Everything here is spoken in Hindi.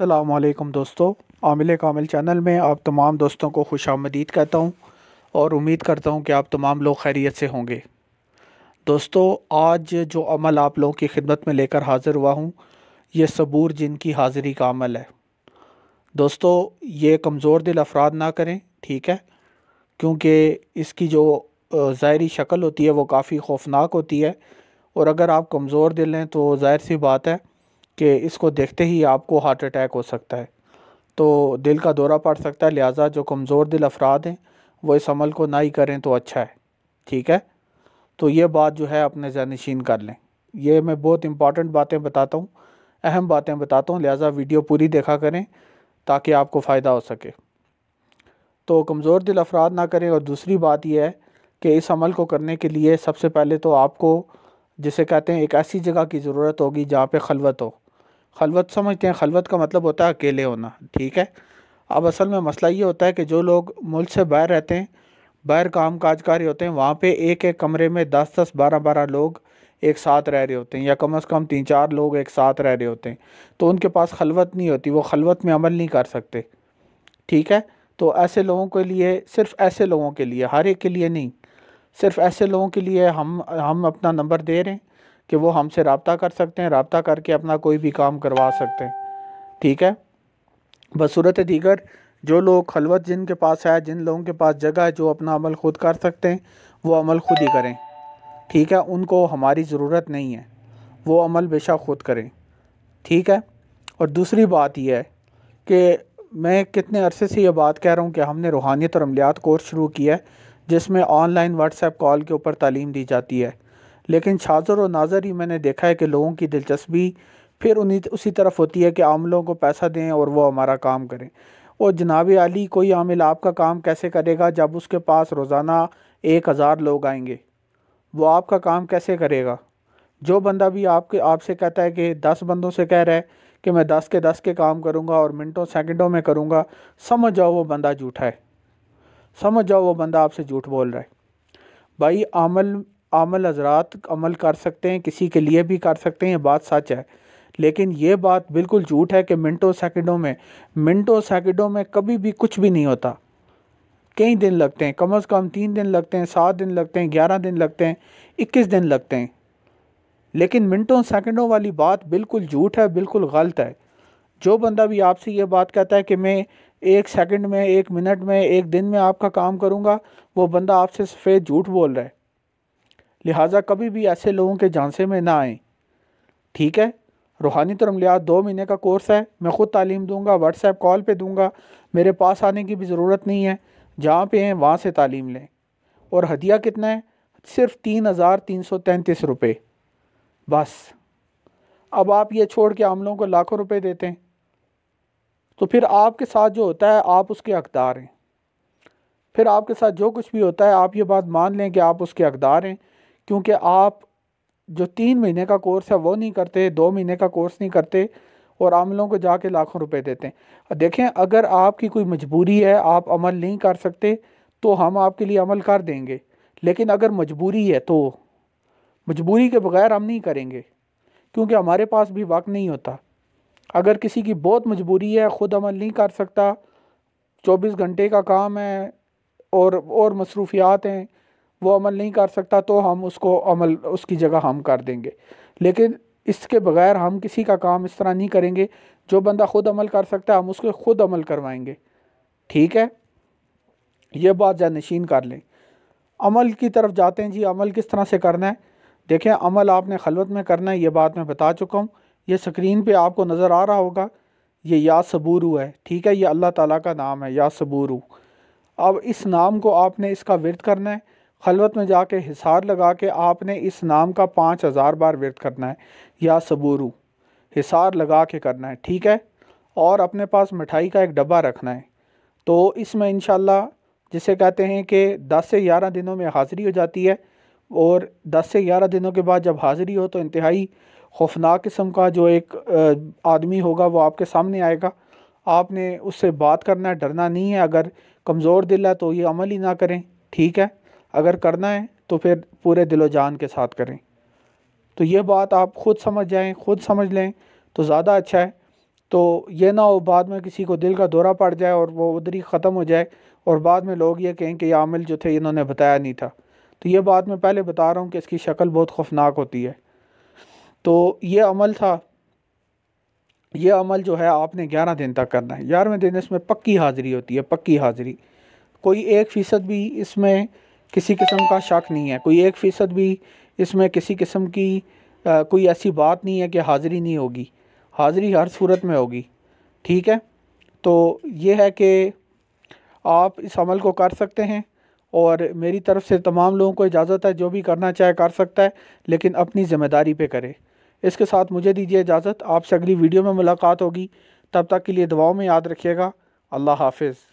अल्लाम दोस्तों आमिल कामिल चैनल में आप तमाम दोस्तों को खुश आमदीद कहता हूँ और उम्मीद करता हूँ कि आप तमाम लोग खैरियत से होंगे दोस्तों आज जो अमल आप लोगों की खिदमत में लेकर हाज़िर हुआ हूँ ये सबूर जिनकी हाज़िरी का अमल है दोस्तों ये कमज़ोर दिल अफराद ना करें ठीक है क्योंकि इसकी जो ज़ाहरी शक्ल होती है वो काफ़ी खौफनाक होती है और अगर आप कमज़ोर दिल हैं तो ज़ाहिर सी बात है कि इसको देखते ही आपको हार्ट अटैक हो सकता है तो दिल का दौरा पड़ सकता है लिहाजा जो कमज़ोर दिल अफराद हैं वो इस अमल को ना ही करें तो अच्छा है ठीक है तो ये बात जो है अपने जहनशीन कर लें यह मैं बहुत इंपॉर्टेंट बातें बताता हूँ अहम बातें बताता हूँ लिहाजा वीडियो पूरी देखा करें ताकि आपको फ़ायदा हो सके तो कमज़ोर दिल अफराद ना करें और दूसरी बात यह है कि इस अमल को करने के लिए सबसे पहले तो आपको जिसे कहते हैं एक ऐसी जगह की ज़रूरत होगी जहाँ पे खलवत हो खलवत समझते हैं खलवत का मतलब होता है अकेले होना ठीक है अब असल में मसला ये होता है कि जो लोग मुल्क से बाहर रहते हैं बाहर काम काजकारी होते हैं वहाँ पे एक एक कमरे में दस दस बारह बारह लोग एक साथ रह रहे होते हैं या कम से कम तीन चार लोग एक साथ रह रहे होते हैं तो उनके पास खलवत नहीं होती वो खलवत में अमल नहीं कर सकते ठीक है तो ऐसे लोगों के लिए सिर्फ ऐसे लोगों के लिए हर एक के लिए नहीं सिर्फ ऐसे लोगों के लिए हम हम अपना नंबर दे रहे हैं कि वो हमसे रबता कर सकते हैं रबता करके अपना कोई भी काम करवा सकते हैं ठीक है बसूरत दीगर जो लोग खलवत जिन के पास है जिन लोगों के पास जगह है जो अपना अमल ख़ुद कर सकते हैं वो अमल ख़ुद ही करें ठीक है उनको हमारी ज़रूरत नहीं है वो अमल बेशा ख़ुद करें ठीक है और दूसरी बात यह है कि मैं कितने अरसे से ये बात कह रहा हूँ कि हमने रूहानियत और अमलियात कोर्स शुरू किया है जिसमें ऑनलाइन व्हाट्सएप कॉल के ऊपर तालीम दी जाती है लेकिन छाजर और नाजर ही मैंने देखा है कि लोगों की दिलचस्पी फिर उन्हीं उसी तरफ होती है कि आमलों को पैसा दें और वो हमारा काम करें और जनाब अली कोई आमिल आपका काम कैसे करेगा जब उसके पास रोज़ाना एक हज़ार लोग आएंगे वो आपका काम कैसे करेगा जो बंदा भी आपके आपसे कहता है कि दस बंदों से कह रहा है कि मैं दस के दस के काम करूँगा और मिनटों सेकंडों में करूँगा समझ जाओ वो बंदा झूठा है समझ जाओ वो बंदा आपसे झूठ बोल रहा है भाई अमल आमल हजरात अमल कर सकते हैं किसी के लिए भी कर सकते हैं ये बात सच है लेकिन ये बात बिल्कुल झूठ है कि मिनटों सेकंडों में मिनटों सेकंडों में कभी भी कुछ भी नहीं होता कई दिन लगते हैं कम अज़ कम तीन दिन लगते हैं सात दिन लगते हैं ग्यारह दिन लगते हैं इक्कीस दिन लगते हैं लेकिन मिनटों सेकंडों वाली बात बिल्कुल झूठ है बिल्कुल गलत है जो बंदा भी आपसे ये बात कहता है कि मैं एक सेकंड में एक मिनट में एक दिन में आपका काम करूँगा वो बंदा आपसे सफ़ेद झूठ बोल रहा है लिहाजा कभी भी ऐसे लोगों के झांसे में ना आएँ ठीक है रूहानी तरमलियात दो महीने का कोर्स है मैं ख़ुद तालीम दूँगा व्हाट्सएप कॉल पर दूँगा मेरे पास आने की भी ज़रूरत नहीं है जहाँ पे हैं वहाँ से तालीम लें और हदिया कितना है सिर्फ तीन हज़ार तीन सौ तैंतीस रुपये बस अब आप ये छोड़ के आमलों को लाखों रुपए देते हैं तो फिर आपके साथ जो होता है आप उसके हकदार हैं फिर आपके साथ जो कुछ भी होता है आप ये बात मान लें कि आप उसके हकदार हैं क्योंकि आप जो तीन महीने का कोर्स है वो नहीं करते दो महीने का कोर्स नहीं करते और अमलों को जाके लाखों रुपए देते हैं देखें अगर आपकी कोई मजबूरी है आप अमल नहीं कर सकते तो हम आपके लिए अमल कर देंगे लेकिन अगर मजबूरी है तो मजबूरी के बगैर हम नहीं करेंगे क्योंकि हमारे पास भी वक्त नहीं होता अगर किसी की बहुत मजबूरी है ख़ुद अमल नहीं कर सकता चौबीस घंटे का काम है और और मसरूफियात हैं वो अमल नहीं कर सकता तो हम उसको अमल उसकी जगह हम कर देंगे लेकिन इसके बगैर हम किसी का काम इस तरह नहीं करेंगे जो बंदा ख़ुद अमल कर सकता है हम उसको ख़ुद अमल करवाएंगे ठीक है ये बात जानशीन कर लें अमल की तरफ जाते हैं जी अमल किस तरह से करना है देखें अमल आपने खलवत में करना है ये बात मैं बता चुका हूँ ये स्क्रीन पे आपको नज़र आ रहा होगा ये या सबूरू है ठीक है ये अल्लाह ताला का नाम है या सबूरू अब इस नाम को आपने इसका विरत करना है खलवत में जाके हिसार लगा के आपने इस नाम का पाँच हज़ार बार व्यर्थ करना है या सबूरू हिसार लगा के करना है ठीक है और अपने पास मिठाई का एक डब्बा रखना है तो इसमें इन जिसे कहते हैं कि दस से ग्यारह दिनों में हाज़िरी हो जाती है और दस से ग्यारह दिनों के बाद जब हाज़िरी हो तो इंतहाई खौफनाक किस्म का जो एक आदमी होगा वो आपके सामने आएगा आपने उससे बात करना है डरना नहीं है अगर कमज़ोर दिल है तो ये अमल ही ना करें ठीक है अगर करना है तो फिर पूरे दिलो जान के साथ करें तो ये बात आप खुद समझ जाएं खुद समझ लें तो ज़्यादा अच्छा है तो ये ना हो बाद में किसी को दिल का दौरा पड़ जाए और वो उधर ही ख़त्म हो जाए और बाद में लोग ये कहें कि ये आमिल जो थे इन्होंने बताया नहीं था तो ये बात मैं पहले बता रहा हूँ कि इसकी शक्ल बहुत खौफनाक होती है तो ये अमल था ये अमल जो है आपने ग्यारह दिन तक करना है ग्यारहवें दिन इसमें पक्की हाज़िरी होती है पक्की हाज़िरी कोई एक फ़ीसद भी इसमें किसी किस्म का शक नहीं है कोई एक फ़ीसद भी इसमें किसी किस्म की आ, कोई ऐसी बात नहीं है कि हाज़िरी नहीं होगी हाज़िरी हर सूरत में होगी ठीक है तो ये है कि आप इस अमल को कर सकते हैं और मेरी तरफ़ से तमाम लोगों को इजाज़त है जो भी करना चाहे कर सकता है लेकिन अपनी ज़िम्मेदारी पे करें इसके साथ मुझे दीजिए इजाज़त आपसे अगली वीडियो में मुलाकात होगी तब तक के लिए दुआओं में याद रखिएगा अल्लाह हाफिज़